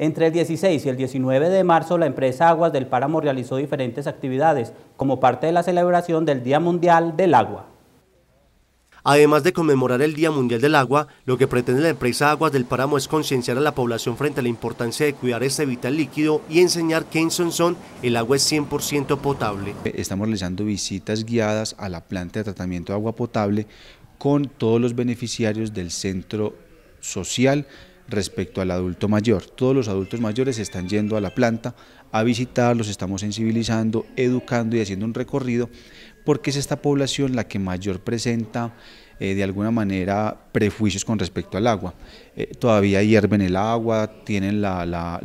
Entre el 16 y el 19 de marzo, la empresa Aguas del Páramo realizó diferentes actividades como parte de la celebración del Día Mundial del Agua. Además de conmemorar el Día Mundial del Agua, lo que pretende la empresa Aguas del Páramo es concienciar a la población frente a la importancia de cuidar este vital líquido y enseñar que en Sonsón el agua es 100% potable. Estamos realizando visitas guiadas a la planta de tratamiento de agua potable con todos los beneficiarios del centro social respecto al adulto mayor. Todos los adultos mayores están yendo a la planta a visitarlos, estamos sensibilizando, educando y haciendo un recorrido porque es esta población la que mayor presenta eh, de alguna manera prejuicios con respecto al agua. Eh, todavía hierven el agua, tienen la,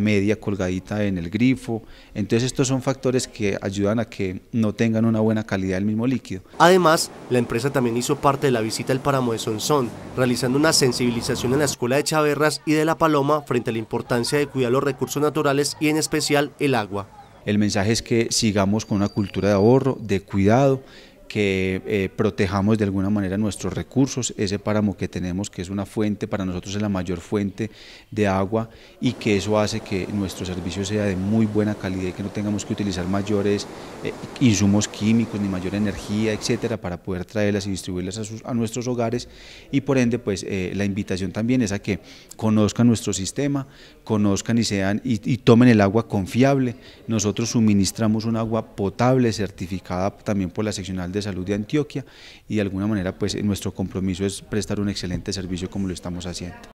media colgadita en el grifo. Entonces estos son factores que ayudan a que no tengan una buena calidad el mismo líquido. Además, la empresa también hizo parte de la visita al páramo de Sonsón, realizando una sensibilización en la escuela de Chaverras y de La Paloma frente a la importancia de cuidar los recursos naturales y en especial el agua. El mensaje es que sigamos con una cultura de ahorro, de cuidado, que eh, protejamos de alguna manera nuestros recursos, ese páramo que tenemos, que es una fuente, para nosotros es la mayor fuente de agua y que eso hace que nuestro servicio sea de muy buena calidad y que no tengamos que utilizar mayores eh, insumos químicos ni mayor energía, etcétera, para poder traerlas y distribuirlas a, nuestros hogares y por ende pues eh, la invitación también es a que conozcan nuestro sistema, conozcan y sean y, tomen el agua confiable. Nosotros suministramos un agua potable certificada también por la seccional de Salud de Antioquia y de alguna manera pues nuestro compromiso es prestar un excelente servicio como lo estamos haciendo.